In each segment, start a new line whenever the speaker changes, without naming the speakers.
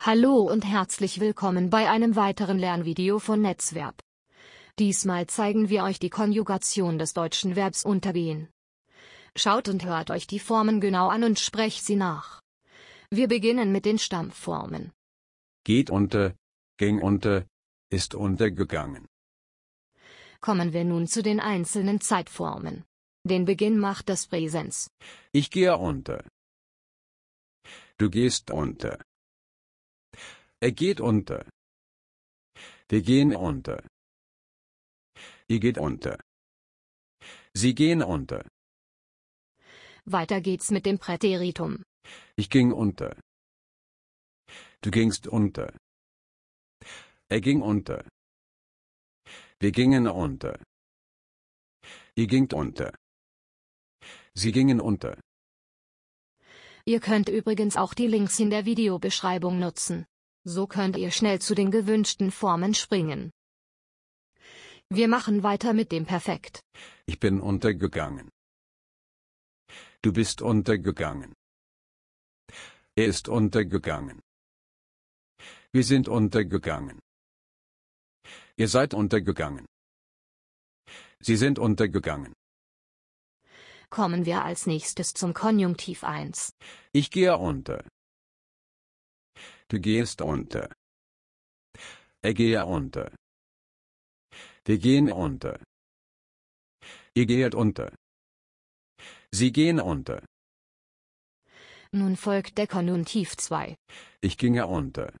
Hallo und herzlich willkommen bei einem weiteren Lernvideo von Netzverb. Diesmal zeigen wir euch die Konjugation des deutschen Verbs untergehen. Schaut und hört euch die Formen genau an und sprecht sie nach. Wir beginnen mit den Stammformen.
Geht unter, ging unter, ist untergegangen.
Kommen wir nun zu den einzelnen Zeitformen. Den Beginn macht das Präsens.
Ich gehe unter. Du gehst unter. Er geht unter. Wir gehen unter. Ihr geht unter. Sie gehen unter.
Weiter geht's mit dem Präteritum.
Ich ging unter. Du gingst unter. Er ging unter. Wir gingen unter. Ihr gingt unter. Sie gingen unter.
Ihr könnt übrigens auch die Links in der Videobeschreibung nutzen. So könnt ihr schnell zu den gewünschten Formen springen. Wir machen weiter mit dem Perfekt.
Ich bin untergegangen. Du bist untergegangen. Er ist untergegangen. Wir sind untergegangen. Ihr seid untergegangen. Sie sind untergegangen.
Kommen wir als nächstes zum Konjunktiv 1.
Ich gehe unter. Du gehst unter. Er gehe unter. Wir gehen unter. Ihr geht unter. Sie gehen unter.
Nun folgt der Konjunktiv 2.
Ich ginge unter.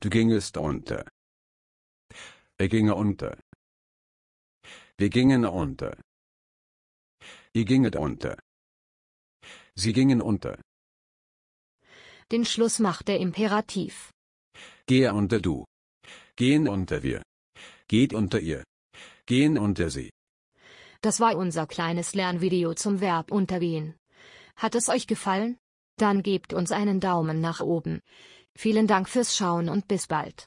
Du gingest unter.
Er ginge unter. Wir gingen unter.
Ihr ginget unter. Sie gingen unter.
Den Schluss macht der Imperativ.
Gehe unter du. Gehen unter wir. Geht unter ihr. Gehen unter sie.
Das war unser kleines Lernvideo zum Verb untergehen. Hat es euch gefallen? Dann gebt uns einen Daumen nach oben. Vielen Dank fürs Schauen und bis bald.